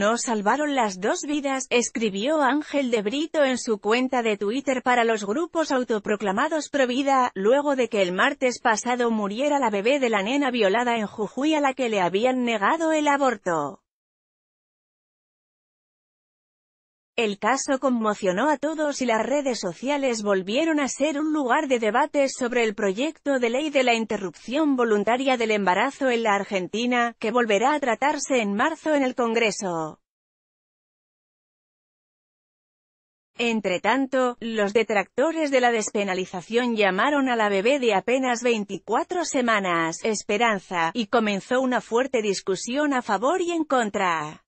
No salvaron las dos vidas, escribió Ángel de Brito en su cuenta de Twitter para los grupos autoproclamados Provida, luego de que el martes pasado muriera la bebé de la nena violada en Jujuy a la que le habían negado el aborto. El caso conmocionó a todos y las redes sociales volvieron a ser un lugar de debate sobre el proyecto de ley de la interrupción voluntaria del embarazo en la Argentina, que volverá a tratarse en marzo en el Congreso. Entretanto, los detractores de la despenalización llamaron a la bebé de apenas 24 semanas, esperanza, y comenzó una fuerte discusión a favor y en contra.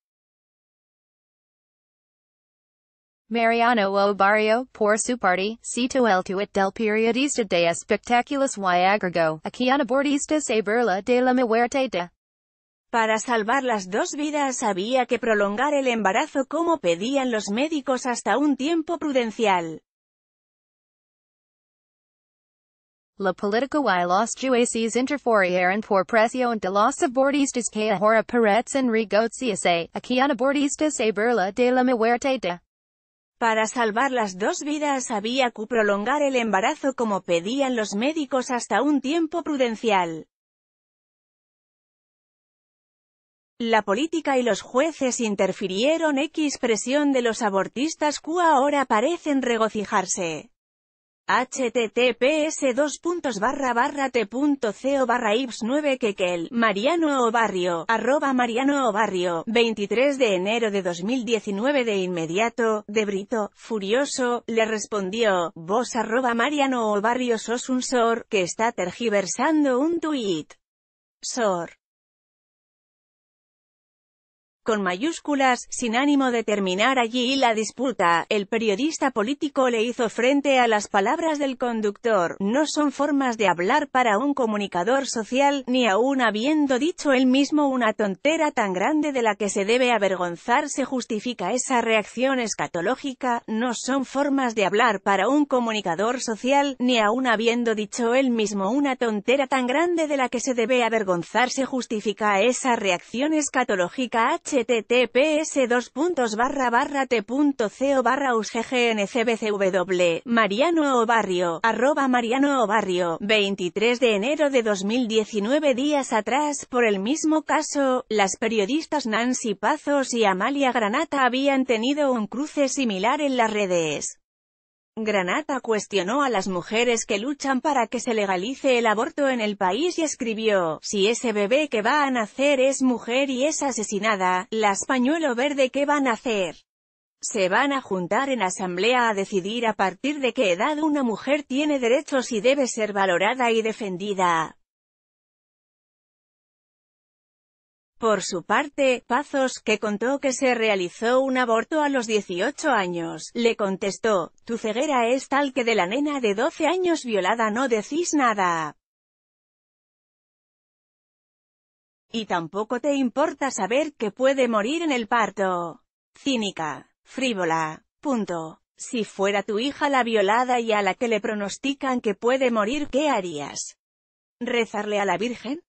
Mariano O Barrio, por su parte, citó el tuit del periodista de espectaculos y agregó, aquí un se burla de la muerte de para salvar las dos vidas había que prolongar el embarazo como pedían los médicos hasta un tiempo prudencial. La política y los jueces en por presión de los abordistas que ahora parecen regociarse. aquí un se burla de la muerte de para salvar las dos vidas había que prolongar el embarazo como pedían los médicos hasta un tiempo prudencial. La política y los jueces interfirieron X presión de los abortistas Q ahora parecen regocijarse https 2 barra barra t.co barra ips 9 quequel, Mariano Obarrio, arroba Mariano barrio 23 de enero de 2019 de inmediato, de Brito, furioso, le respondió, vos arroba Mariano barrio sos un sor, que está tergiversando un tuit. Sor con mayúsculas, sin ánimo de terminar allí la disputa, el periodista político le hizo frente a las palabras del conductor, no son formas de hablar para un comunicador social, ni aún habiendo dicho él mismo una tontera tan grande de la que se debe avergonzar, se justifica esa reacción escatológica, no son formas de hablar para un comunicador social, ni aún habiendo dicho él mismo una tontera tan grande de la que se debe avergonzar, se justifica esa reacción escatológica https dos puntos barra barra t.co barra Mariano Obarrio, arroba 23 de enero de 2019 días atrás, por el mismo caso, las periodistas Nancy Pazos y Amalia Granata habían tenido un cruce similar en las redes. Granata cuestionó a las mujeres que luchan para que se legalice el aborto en el país y escribió, si ese bebé que va a nacer es mujer y es asesinada, la española verde que van a hacer. Se van a juntar en asamblea a decidir a partir de qué edad una mujer tiene derechos y debe ser valorada y defendida. Por su parte, Pazos, que contó que se realizó un aborto a los 18 años, le contestó, tu ceguera es tal que de la nena de 12 años violada no decís nada. Y tampoco te importa saber que puede morir en el parto. Cínica. Frívola. Punto. Si fuera tu hija la violada y a la que le pronostican que puede morir, ¿qué harías? ¿Rezarle a la Virgen?